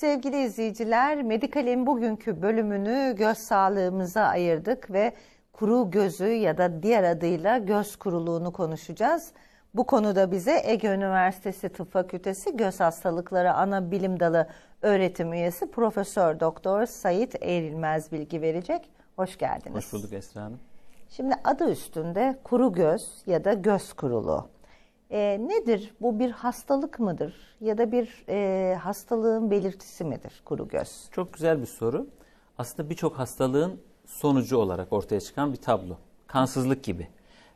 Sevgili izleyiciler, Medikal'in bugünkü bölümünü göz sağlığımıza ayırdık ve kuru gözü ya da diğer adıyla göz kuruluğunu konuşacağız. Bu konuda bize Ege Üniversitesi Tıp Fakültesi Göz Hastalıkları Ana Bilim Dalı öğretim üyesi Profesör Doktor Sait Eğrilmez bilgi verecek. Hoş geldiniz. Hoş bulduk Esra Hanım. Şimdi adı üstünde kuru göz ya da göz kuruluğu. E, nedir? Bu bir hastalık mıdır? Ya da bir e, hastalığın belirtisi midir kuru göz? Çok güzel bir soru. Aslında birçok hastalığın sonucu olarak ortaya çıkan bir tablo. Kansızlık gibi.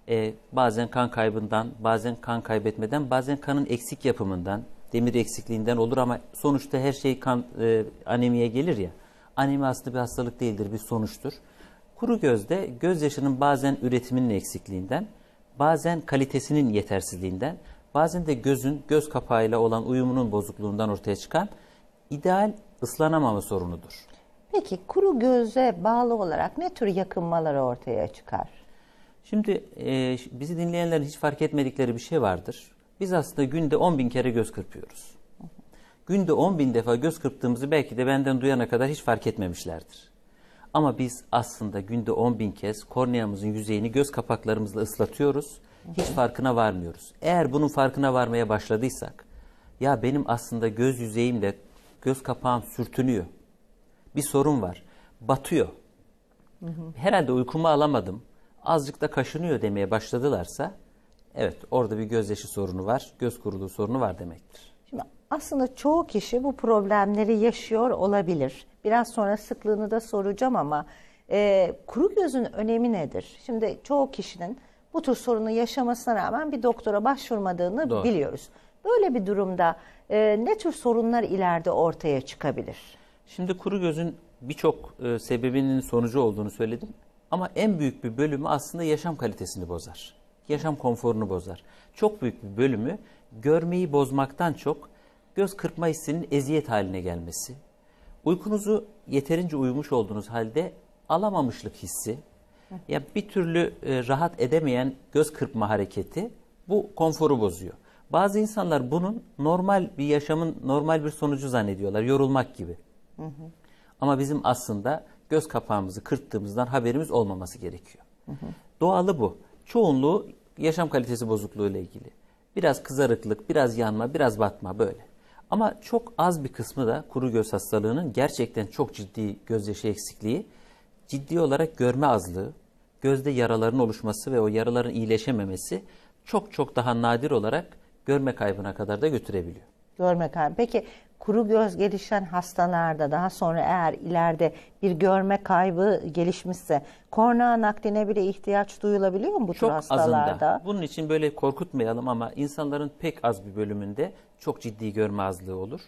E, bazen kan kaybından, bazen kan kaybetmeden, bazen kanın eksik yapımından, demir eksikliğinden olur ama sonuçta her şey kan e, anemiye gelir ya. Anemi aslında bir hastalık değildir, bir sonuçtur. Kuru gözde gözyaşının bazen üretiminin eksikliğinden, bazen kalitesinin yetersizliğinden, bazen de gözün göz kapağıyla olan uyumunun bozukluğundan ortaya çıkan ideal ıslanamama sorunudur. Peki kuru göze bağlı olarak ne tür yakınmalar ortaya çıkar? Şimdi e, bizi dinleyenlerin hiç fark etmedikleri bir şey vardır. Biz aslında günde 10 bin kere göz kırpıyoruz. Günde 10 bin defa göz kırptığımızı belki de benden duyana kadar hiç fark etmemişlerdir. Ama biz aslında günde 10 bin kez korneamızın yüzeyini göz kapaklarımızla ıslatıyoruz. Hiç farkına varmıyoruz. Eğer bunun farkına varmaya başladıysak, ya benim aslında göz yüzeyimle göz kapağım sürtünüyor. Bir sorun var. Batıyor. Herhalde uykumu alamadım. Azıcık da kaşınıyor demeye başladılarsa, evet orada bir gözyaşı sorunu var, göz kuruluğu sorunu var demektir. Aslında çoğu kişi bu problemleri yaşıyor olabilir. Biraz sonra sıklığını da soracağım ama e, kuru gözün önemi nedir? Şimdi çoğu kişinin bu tür sorunu yaşamasına rağmen bir doktora başvurmadığını Doğru. biliyoruz. Böyle bir durumda e, ne tür sorunlar ileride ortaya çıkabilir? Şimdi kuru gözün birçok e, sebebinin sonucu olduğunu söyledim. Ama en büyük bir bölümü aslında yaşam kalitesini bozar. Yaşam konforunu bozar. Çok büyük bir bölümü görmeyi bozmaktan çok göz kırpma hissinin eziyet haline gelmesi, uykunuzu yeterince uyumuş olduğunuz halde alamamışlık hissi, ya yani bir türlü e, rahat edemeyen göz kırpma hareketi bu konforu bozuyor. Bazı insanlar bunun normal bir yaşamın normal bir sonucu zannediyorlar, yorulmak gibi. Hı hı. Ama bizim aslında göz kapağımızı kırptığımızdan haberimiz olmaması gerekiyor. Hı hı. Doğalı bu. Çoğunluğu yaşam kalitesi bozukluğu ile ilgili. Biraz kızarıklık, biraz yanma, biraz batma böyle. Ama çok az bir kısmı da kuru göz hastalığının gerçekten çok ciddi gözyaşı eksikliği, ciddi olarak görme azlığı, gözde yaraların oluşması ve o yaraların iyileşememesi çok çok daha nadir olarak görme kaybına kadar da götürebiliyor görme kaybı. Peki kuru göz gelişen hastalarda daha sonra eğer ileride bir görme kaybı gelişmişse kornea nakline bile ihtiyaç duyulabiliyor mu bu çok tür hastalarda? Azında. Bunun için böyle korkutmayalım ama insanların pek az bir bölümünde çok ciddi görme azlığı olur.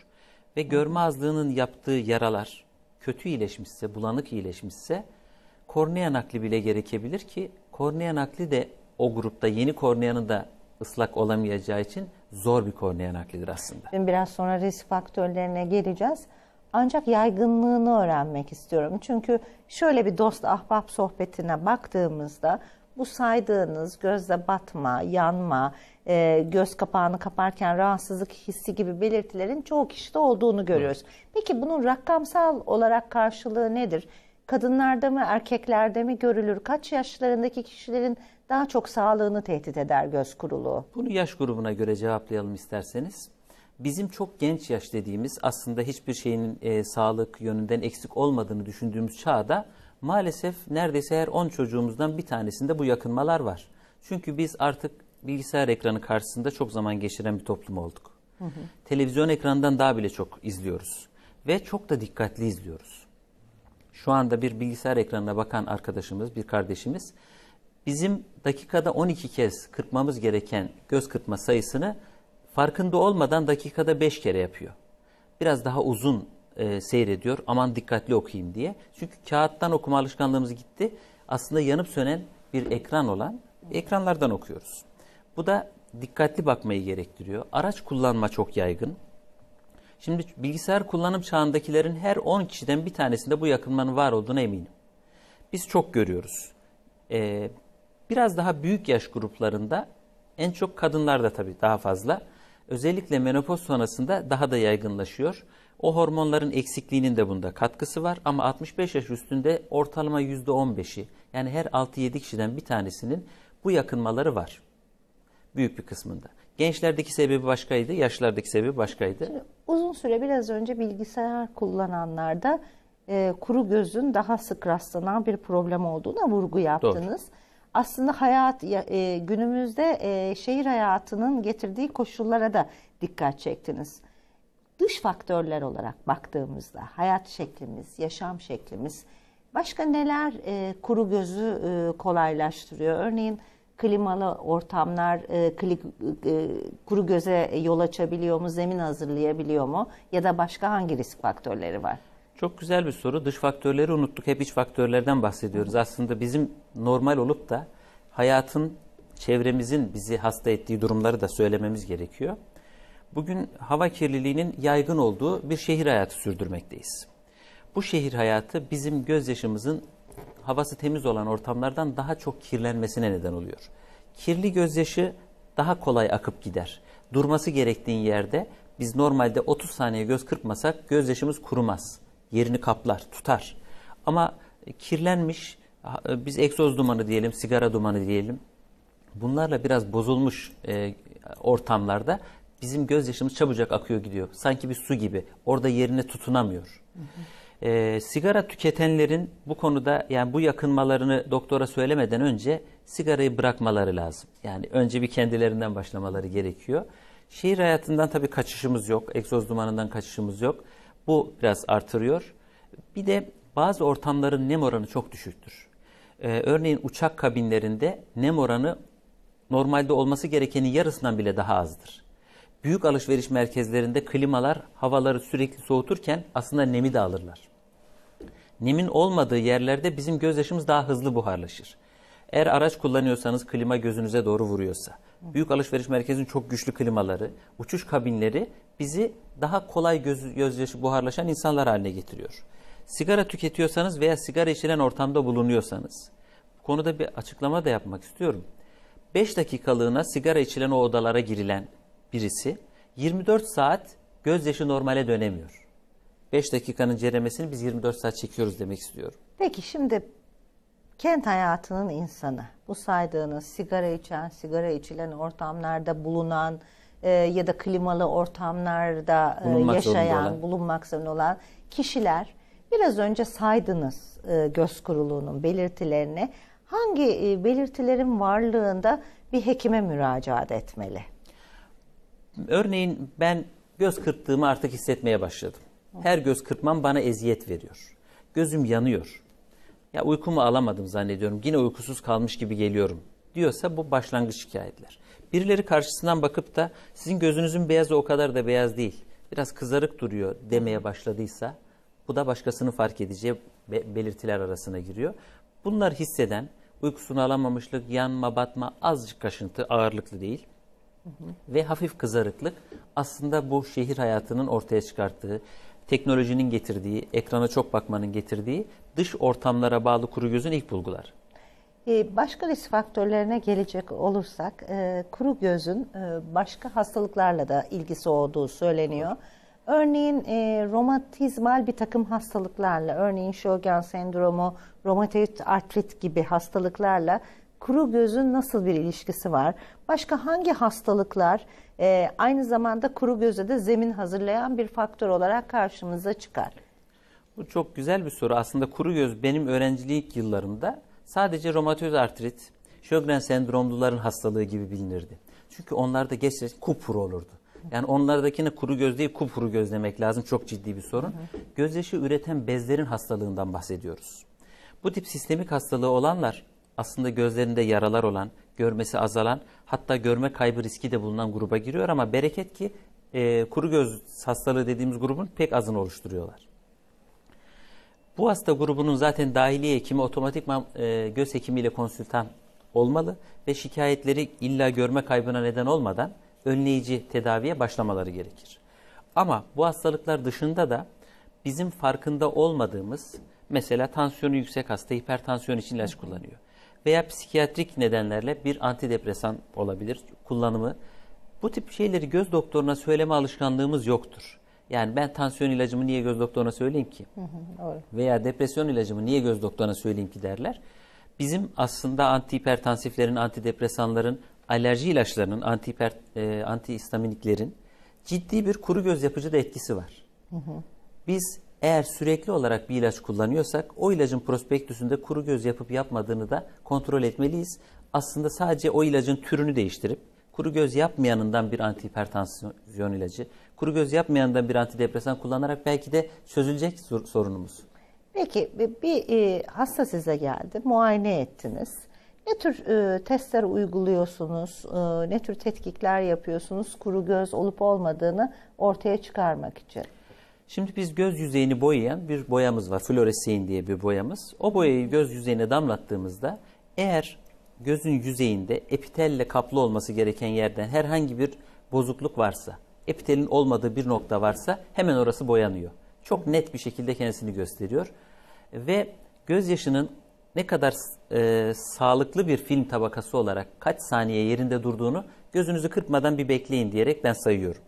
Ve görme azlığının yaptığı yaralar kötü iyileşmişse, bulanık iyileşmişse kornea nakli bile gerekebilir ki kornea nakli de o grupta yeni korneanın da ıslak olamayacağı için zor bir kornea naklidir aslında. Şimdi biraz sonra risk faktörlerine geleceğiz. Ancak yaygınlığını öğrenmek istiyorum. Çünkü şöyle bir dost ahbap sohbetine baktığımızda bu saydığınız gözde batma, yanma, e, göz kapağını kaparken rahatsızlık hissi gibi belirtilerin çoğu kişide olduğunu görüyoruz. Evet. Peki bunun rakamsal olarak karşılığı nedir? Kadınlarda mı erkeklerde mi görülür? Kaç yaşlarındaki kişilerin daha çok sağlığını tehdit eder göz kuruluğu. Bunu yaş grubuna göre cevaplayalım isterseniz. Bizim çok genç yaş dediğimiz aslında hiçbir şeyin e, sağlık yönünden eksik olmadığını düşündüğümüz çağda maalesef neredeyse her 10 çocuğumuzdan bir tanesinde bu yakınmalar var. Çünkü biz artık bilgisayar ekranı karşısında çok zaman geçiren bir toplum olduk. Hı hı. Televizyon ekranından daha bile çok izliyoruz ve çok da dikkatli izliyoruz. Şu anda bir bilgisayar ekranına bakan arkadaşımız, bir kardeşimiz bizim dakikada 12 kez kırpmamız gereken göz kırpma sayısını farkında olmadan dakikada 5 kere yapıyor. Biraz daha uzun e, seyrediyor aman dikkatli okuyayım diye. Çünkü kağıttan okuma alışkanlığımız gitti. Aslında yanıp sönen bir ekran olan ekranlardan okuyoruz. Bu da dikkatli bakmayı gerektiriyor. Araç kullanma çok yaygın. Şimdi bilgisayar kullanım çağındakilerin her 10 kişiden bir tanesinde bu yakınmanın var olduğuna eminim. Biz çok görüyoruz. Ee, Biraz daha büyük yaş gruplarında en çok kadınlar da tabii daha fazla. Özellikle menopoz sonrasında daha da yaygınlaşıyor. O hormonların eksikliğinin de bunda katkısı var ama 65 yaş üstünde ortalama %15'i yani her 6-7 kişiden bir tanesinin bu yakınmaları var. Büyük bir kısmında. Gençlerdeki sebebi başkaydı, yaşlardaki sebebi başkaydı. Şimdi uzun süre biraz önce bilgisayar kullananlarda e, kuru gözün daha sık rastlanan bir problem olduğuna vurgu yaptınız. Doğru aslında hayat e, günümüzde e, şehir hayatının getirdiği koşullara da dikkat çektiniz. Dış faktörler olarak baktığımızda hayat şeklimiz, yaşam şeklimiz başka neler e, kuru gözü e, kolaylaştırıyor? Örneğin klimalı ortamlar e, kli, e, kuru göze yol açabiliyor mu, zemin hazırlayabiliyor mu ya da başka hangi risk faktörleri var? Çok güzel bir soru. Dış faktörleri unuttuk. Hep iç faktörlerden bahsediyoruz. Aslında bizim normal olup da hayatın, çevremizin bizi hasta ettiği durumları da söylememiz gerekiyor. Bugün hava kirliliğinin yaygın olduğu bir şehir hayatı sürdürmekteyiz. Bu şehir hayatı bizim gözyaşımızın havası temiz olan ortamlardan daha çok kirlenmesine neden oluyor. Kirli gözyaşı daha kolay akıp gider. Durması gerektiğin yerde biz normalde 30 saniye göz kırpmasak gözyaşımız kurumaz yerini kaplar, tutar. Ama kirlenmiş, biz egzoz dumanı diyelim, sigara dumanı diyelim. Bunlarla biraz bozulmuş e, ortamlarda bizim gözyaşımız çabucak akıyor gidiyor. Sanki bir su gibi. Orada yerine tutunamıyor. E, sigara tüketenlerin bu konuda yani bu yakınmalarını doktora söylemeden önce sigarayı bırakmaları lazım. Yani önce bir kendilerinden başlamaları gerekiyor. Şehir hayatından tabii kaçışımız yok. Egzoz dumanından kaçışımız yok. Bu biraz artırıyor. Bir de bazı ortamların nem oranı çok düşüktür. Ee, örneğin uçak kabinlerinde nem oranı normalde olması gerekenin yarısından bile daha azdır. Büyük alışveriş merkezlerinde klimalar havaları sürekli soğuturken aslında nemi de alırlar. Nemin olmadığı yerlerde bizim gözyaşımız daha hızlı buharlaşır. Eğer araç kullanıyorsanız klima gözünüze doğru vuruyorsa, büyük alışveriş merkezinin çok güçlü klimaları, uçuş kabinleri bizi daha kolay göz, gözyaşı buharlaşan insanlar haline getiriyor. Sigara tüketiyorsanız veya sigara içilen ortamda bulunuyorsanız, bu konuda bir açıklama da yapmak istiyorum. 5 dakikalığına sigara içilen o odalara girilen birisi 24 saat gözyaşı normale dönemiyor. 5 dakikanın ceremesini biz 24 saat çekiyoruz demek istiyorum. Peki şimdi kent hayatının insanı, bu saydığınız sigara içen, sigara içilen ortamlarda bulunan, e, ya da klimalı ortamlarda e, bulunmak yaşayan, zorunda bulunmak zorunda olan kişiler biraz önce saydınız e, göz kuruluğunun belirtilerini. Hangi belirtilerin varlığında bir hekime müracaat etmeli? Örneğin ben göz kırptığımı artık hissetmeye başladım. Her göz kırpmam bana eziyet veriyor. Gözüm yanıyor. Ya uykumu alamadım zannediyorum. Yine uykusuz kalmış gibi geliyorum diyorsa bu başlangıç şikayetler. Birileri karşısından bakıp da sizin gözünüzün beyazı o kadar da beyaz değil, biraz kızarık duruyor demeye başladıysa bu da başkasını fark edeceği belirtiler arasına giriyor. Bunlar hisseden uykusunu alamamışlık, yanma, batma, azıcık kaşıntı ağırlıklı değil ve hafif kızarıklık aslında bu şehir hayatının ortaya çıkarttığı, teknolojinin getirdiği, ekrana çok bakmanın getirdiği dış ortamlara bağlı kuru gözün ilk bulgular. Ee, başka risk faktörlerine gelecek olursak e, kuru gözün e, başka hastalıklarla da ilgisi olduğu söyleniyor. Örneğin e, romatizmal bir takım hastalıklarla, örneğin Shogun sendromu, romatoid artrit gibi hastalıklarla kuru gözün nasıl bir ilişkisi var? Başka hangi hastalıklar aynı zamanda kuru göze de zemin hazırlayan bir faktör olarak karşımıza çıkar? Bu çok güzel bir soru. Aslında kuru göz benim öğrencilik yıllarımda sadece romatoid artrit, Sjögren sendromluların hastalığı gibi bilinirdi. Çünkü onlarda geç kupkuru olurdu. Yani onlardakini kuru göz değil kupkuru göz demek lazım. Çok ciddi bir sorun. Gözyaşı üreten bezlerin hastalığından bahsediyoruz. Bu tip sistemik hastalığı olanlar aslında gözlerinde yaralar olan, görmesi azalan hatta görme kaybı riski de bulunan gruba giriyor ama bereket ki e, kuru göz hastalığı dediğimiz grubun pek azını oluşturuyorlar. Bu hasta grubunun zaten dahili hekimi otomatikman e, göz hekimiyle konsültan olmalı ve şikayetleri illa görme kaybına neden olmadan önleyici tedaviye başlamaları gerekir. Ama bu hastalıklar dışında da bizim farkında olmadığımız mesela tansiyonu yüksek hasta hipertansiyon için ilaç kullanıyor. Veya psikiyatrik nedenlerle bir antidepresan olabilir kullanımı. Bu tip şeyleri göz doktoruna söyleme alışkanlığımız yoktur. Yani ben tansiyon ilacımı niye göz doktoruna söyleyeyim ki? Veya depresyon ilacımı niye göz doktoruna söyleyeyim ki derler. Bizim aslında antihipertansiflerin, antidepresanların, alerji ilaçlarının, antihiper, e, antihistaminiklerin ciddi bir kuru göz yapıcı da etkisi var. Biz eğer sürekli olarak bir ilaç kullanıyorsak o ilacın prospektüsünde kuru göz yapıp yapmadığını da kontrol etmeliyiz. Aslında sadece o ilacın türünü değiştirip kuru göz yapmayanından bir antihipertansiyon ilacı, kuru göz yapmayanından bir antidepresan kullanarak belki de çözülecek sorunumuz. Peki bir, bir e, hasta size geldi, muayene ettiniz. Ne tür e, testler uyguluyorsunuz, e, ne tür tetkikler yapıyorsunuz kuru göz olup olmadığını ortaya çıkarmak için? Şimdi biz göz yüzeyini boyayan bir boyamız var. Floresein diye bir boyamız. O boyayı göz yüzeyine damlattığımızda eğer gözün yüzeyinde epitelle kaplı olması gereken yerden herhangi bir bozukluk varsa, epitelin olmadığı bir nokta varsa hemen orası boyanıyor. Çok net bir şekilde kendisini gösteriyor. Ve gözyaşının ne kadar e, sağlıklı bir film tabakası olarak kaç saniye yerinde durduğunu gözünüzü kırpmadan bir bekleyin diyerek ben sayıyorum.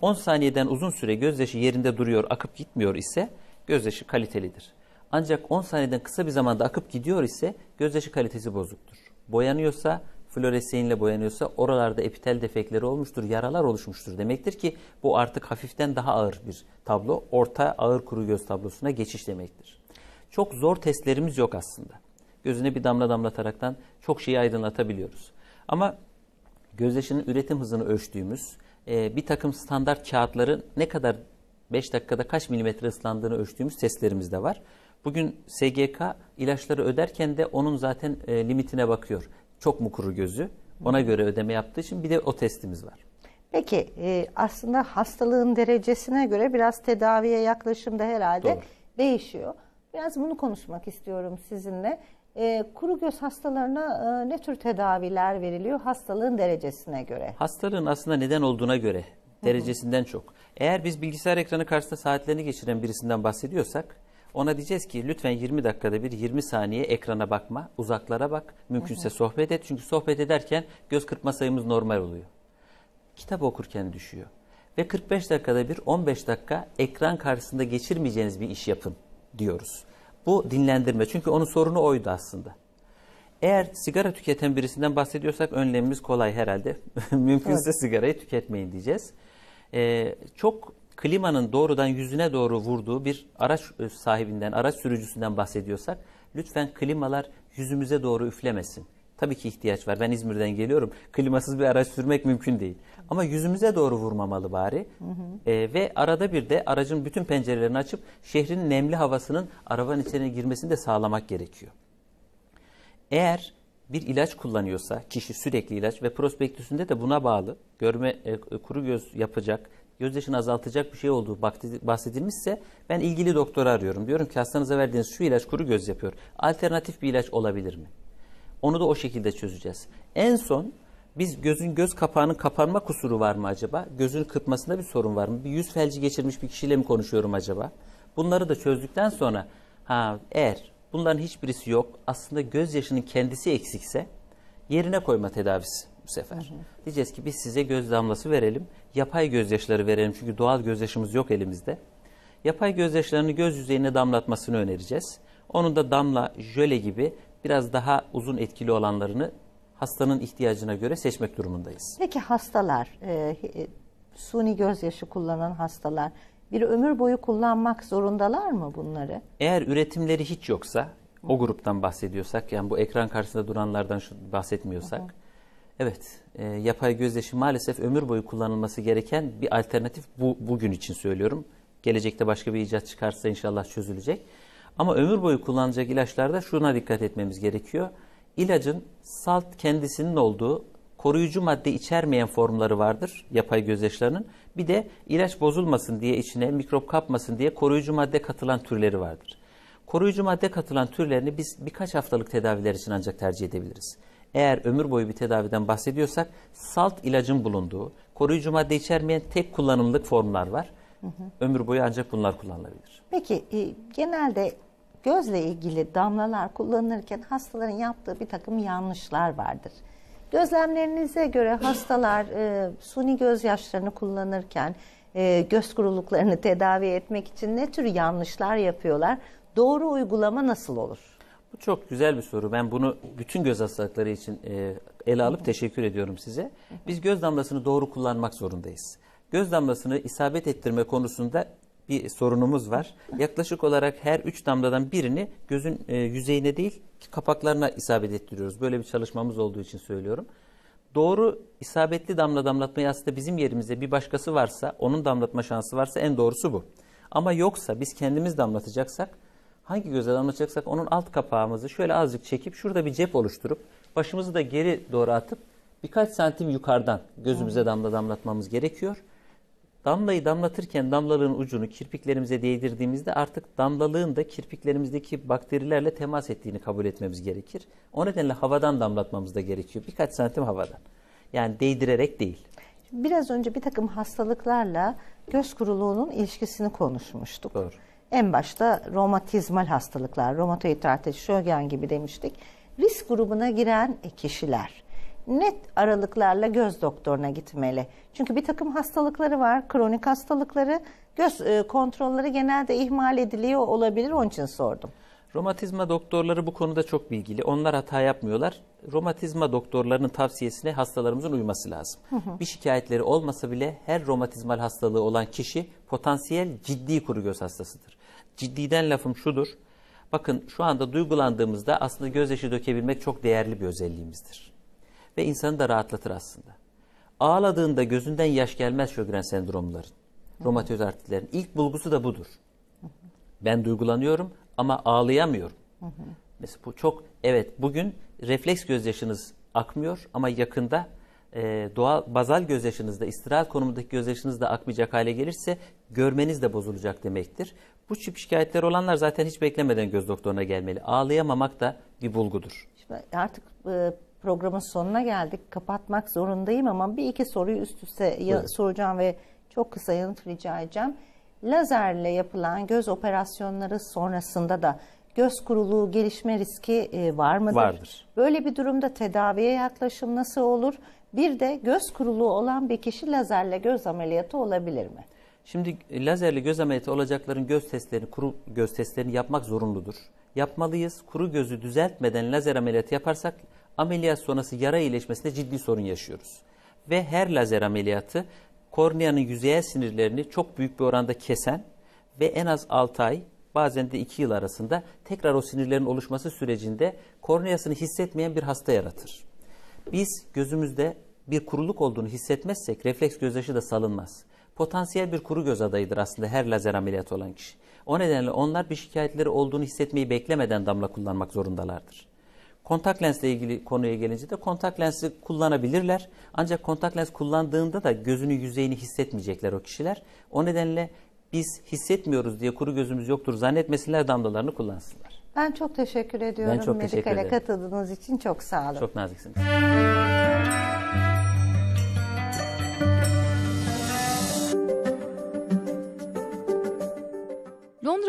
10 saniyeden uzun süre gözyaşı yerinde duruyor, akıp gitmiyor ise gözyaşı kalitelidir. Ancak 10 saniyeden kısa bir zamanda akıp gidiyor ise gözyaşı kalitesi bozuktur boyanıyorsa floresinle boyanıyorsa oralarda epitel defekleri olmuştur, yaralar oluşmuştur demektir ki bu artık hafiften daha ağır bir tablo. Orta ağır kuru göz tablosuna geçiş demektir. Çok zor testlerimiz yok aslında. Gözüne bir damla damlataraktan çok şeyi aydınlatabiliyoruz. Ama gözyaşının üretim hızını ölçtüğümüz e, bir takım standart kağıtları ne kadar 5 dakikada kaç milimetre ıslandığını ölçtüğümüz testlerimiz de var. Bugün SGK ilaçları öderken de onun zaten e, limitine bakıyor. Çok mu kuru gözü? Ona göre ödeme yaptığı için bir de o testimiz var. Peki e, aslında hastalığın derecesine göre biraz tedaviye yaklaşım da herhalde Doğru. değişiyor. Biraz bunu konuşmak istiyorum sizinle. E, kuru göz hastalarına e, ne tür tedaviler veriliyor hastalığın derecesine göre? Hastalığın aslında neden olduğuna göre derecesinden çok. Eğer biz bilgisayar ekranı karşısında saatlerini geçiren birisinden bahsediyorsak ona diyeceğiz ki lütfen 20 dakikada bir 20 saniye ekrana bakma, uzaklara bak, mümkünse hı hı. sohbet et. Çünkü sohbet ederken göz kırpma sayımız normal oluyor. Kitap okurken düşüyor. Ve 45 dakikada bir 15 dakika ekran karşısında geçirmeyeceğiniz bir iş yapın diyoruz. Bu dinlendirme. Çünkü onun sorunu oydu aslında. Eğer sigara tüketen birisinden bahsediyorsak önlemimiz kolay herhalde. Mümkünse evet. sigarayı tüketmeyin diyeceğiz. Ee, çok klimanın doğrudan yüzüne doğru vurduğu bir araç e, sahibinden, araç sürücüsünden bahsediyorsak lütfen klimalar yüzümüze doğru üflemesin. Tabii ki ihtiyaç var. Ben İzmir'den geliyorum. Klimasız bir araç sürmek mümkün değil. Ama yüzümüze doğru vurmamalı bari. Hı hı. E, ve arada bir de aracın bütün pencerelerini açıp şehrin nemli havasının arabanın içine girmesini de sağlamak gerekiyor. Eğer bir ilaç kullanıyorsa kişi sürekli ilaç ve prospektüsünde de buna bağlı görme e, e kuru göz yapacak gözyaşını azaltacak bir şey olduğu bahsedilmişse ben ilgili doktora arıyorum. Diyorum ki hastanıza verdiğiniz şu ilaç kuru göz yapıyor. Alternatif bir ilaç olabilir mi? Onu da o şekilde çözeceğiz. En son biz gözün göz kapağının kapanma kusuru var mı acaba? Gözün kırpmasında bir sorun var mı? Bir yüz felci geçirmiş bir kişiyle mi konuşuyorum acaba? Bunları da çözdükten sonra ha eğer bunların hiçbirisi yok aslında gözyaşının kendisi eksikse yerine koyma tedavisi bu sefer. Hı hı. Diyeceğiz ki biz size göz damlası verelim. Yapay gözyaşları verelim çünkü doğal gözyaşımız yok elimizde. Yapay gözyaşlarını göz yüzeyine damlatmasını önereceğiz. Onun da damla, jöle gibi biraz daha uzun etkili olanlarını hastanın ihtiyacına göre seçmek durumundayız. Peki hastalar, e, e suni gözyaşı kullanan hastalar bir ömür boyu kullanmak zorundalar mı bunları? Eğer üretimleri hiç yoksa, o gruptan bahsediyorsak, yani bu ekran karşısında duranlardan bahsetmiyorsak, hı hı. Evet, e, yapay gözyaşı maalesef ömür boyu kullanılması gereken bir alternatif bu bugün için söylüyorum. Gelecekte başka bir icat çıkarsa inşallah çözülecek. Ama ömür boyu kullanılacak ilaçlarda şuna dikkat etmemiz gerekiyor. İlacın salt kendisinin olduğu koruyucu madde içermeyen formları vardır yapay gözyaşlarının. Bir de ilaç bozulmasın diye içine mikrop kapmasın diye koruyucu madde katılan türleri vardır. Koruyucu madde katılan türlerini biz birkaç haftalık tedaviler için ancak tercih edebiliriz eğer ömür boyu bir tedaviden bahsediyorsak salt ilacın bulunduğu, koruyucu madde içermeyen tek kullanımlık formlar var. Hı hı. Ömür boyu ancak bunlar kullanılabilir. Peki e, genelde gözle ilgili damlalar kullanırken hastaların yaptığı bir takım yanlışlar vardır. Gözlemlerinize göre hastalar e, suni gözyaşlarını kullanırken e, göz kuruluklarını tedavi etmek için ne tür yanlışlar yapıyorlar? Doğru uygulama nasıl olur? Bu çok güzel bir soru. Ben bunu bütün göz hastalıkları için e, ele alıp teşekkür ediyorum size. Biz göz damlasını doğru kullanmak zorundayız. Göz damlasını isabet ettirme konusunda bir sorunumuz var. Yaklaşık olarak her üç damladan birini gözün e, yüzeyine değil kapaklarına isabet ettiriyoruz. Böyle bir çalışmamız olduğu için söylüyorum. Doğru isabetli damla damlatmayı aslında bizim yerimizde bir başkası varsa, onun damlatma şansı varsa en doğrusu bu. Ama yoksa biz kendimiz damlatacaksak hangi gözle anlatacaksak onun alt kapağımızı şöyle azıcık çekip şurada bir cep oluşturup başımızı da geri doğru atıp birkaç santim yukarıdan gözümüze damla damlatmamız gerekiyor. Damlayı damlatırken damlalığın ucunu kirpiklerimize değdirdiğimizde artık damlalığın da kirpiklerimizdeki bakterilerle temas ettiğini kabul etmemiz gerekir. O nedenle havadan damlatmamız da gerekiyor. Birkaç santim havadan. Yani değdirerek değil. Biraz önce bir takım hastalıklarla göz kuruluğunun ilişkisini konuşmuştuk. Doğru. En başta romatizmal hastalıklar, romatoid artrit, Sjögren gibi demiştik. Risk grubuna giren kişiler net aralıklarla göz doktoruna gitmeli. Çünkü bir takım hastalıkları var, kronik hastalıkları, göz e, kontrolleri genelde ihmal ediliyor olabilir, onun için sordum. Romatizma doktorları bu konuda çok bilgili. Onlar hata yapmıyorlar. Romatizma doktorlarının tavsiyesine hastalarımızın uyması lazım. Hı hı. Bir şikayetleri olmasa bile her romatizmal hastalığı olan kişi potansiyel ciddi kuru göz hastasıdır. Ciddiden lafım şudur. Bakın şu anda duygulandığımızda aslında gözyaşı dökebilmek çok değerli bir özelliğimizdir. Ve insanı da rahatlatır aslında. Ağladığında gözünden yaş gelmez şögren sendromların, romatoid artritlerin. ilk bulgusu da budur. Ben duygulanıyorum ama ağlayamıyorum. Mesela bu çok evet bugün refleks gözyaşınız akmıyor ama yakında e, doğal bazal gözyaşınızda istirahat konumundaki gözyaşınız da akmayacak hale gelirse görmeniz de bozulacak demektir. Bu tip şikayetler olanlar zaten hiç beklemeden göz doktoruna gelmeli. Ağlayamamak da bir bulgudur. Şimdi artık e, programın sonuna geldik. Kapatmak zorundayım ama bir iki soruyu üst üste evet. soracağım ve çok kısa yanıt rica edeceğim. Lazerle yapılan göz operasyonları sonrasında da göz kuruluğu gelişme riski e, var mıdır? Vardır. Böyle bir durumda tedaviye yaklaşım nasıl olur? Bir de göz kuruluğu olan bir kişi lazerle göz ameliyatı olabilir mi? Şimdi lazerli göz ameliyatı olacakların göz testlerini, kuru göz testlerini yapmak zorunludur. Yapmalıyız. Kuru gözü düzeltmeden lazer ameliyatı yaparsak ameliyat sonrası yara iyileşmesinde ciddi sorun yaşıyoruz. Ve her lazer ameliyatı korneanın yüzeyel sinirlerini çok büyük bir oranda kesen ve en az 6 ay bazen de 2 yıl arasında tekrar o sinirlerin oluşması sürecinde korneasını hissetmeyen bir hasta yaratır. Biz gözümüzde bir kuruluk olduğunu hissetmezsek refleks gözyaşı da salınmaz potansiyel bir kuru göz adayıdır aslında her lazer ameliyatı olan kişi. O nedenle onlar bir şikayetleri olduğunu hissetmeyi beklemeden damla kullanmak zorundalardır. Kontak lensle ilgili konuya gelince de kontak lensi kullanabilirler. Ancak kontak lens kullandığında da gözünün yüzeyini hissetmeyecekler o kişiler. O nedenle biz hissetmiyoruz diye kuru gözümüz yoktur zannetmesinler damlalarını kullansınlar. Ben çok teşekkür ediyorum. Ben çok Medikal'e katıldığınız için çok sağ olun. Çok naziksiniz.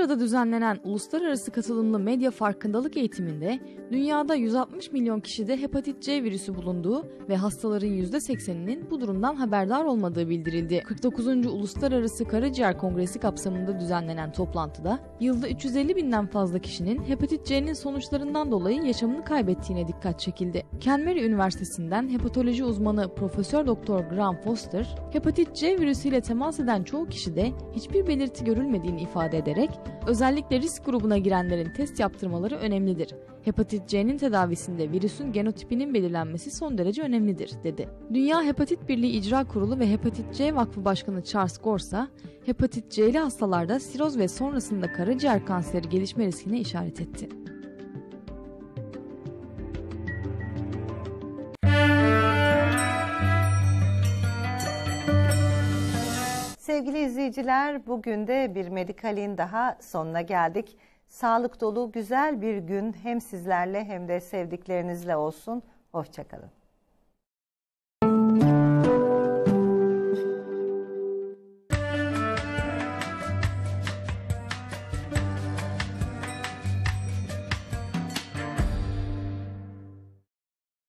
Londra'da düzenlenen uluslararası katılımlı medya farkındalık eğitiminde dünyada 160 milyon kişide hepatit C virüsü bulunduğu ve hastaların %80'inin bu durumdan haberdar olmadığı bildirildi. 49. Uluslararası Karaciğer Kongresi kapsamında düzenlenen toplantıda yılda 350 binden fazla kişinin hepatit C'nin sonuçlarından dolayı yaşamını kaybettiğine dikkat çekildi. Canberra Üniversitesi'nden hepatoloji uzmanı Profesör Doktor Graham Foster, hepatit C virüsüyle temas eden çoğu kişide hiçbir belirti görülmediğini ifade ederek Özellikle risk grubuna girenlerin test yaptırmaları önemlidir. Hepatit C'nin tedavisinde virüsün genotipinin belirlenmesi son derece önemlidir, dedi. Dünya Hepatit Birliği İcra Kurulu ve Hepatit C Vakfı Başkanı Charles Gorsa, hepatit C'li hastalarda siroz ve sonrasında karaciğer kanseri gelişme riskine işaret etti. Sevgili izleyiciler, bugün de bir medikalin daha sonuna geldik. Sağlık dolu güzel bir gün hem sizlerle hem de sevdiklerinizle olsun. Hoşçakalın.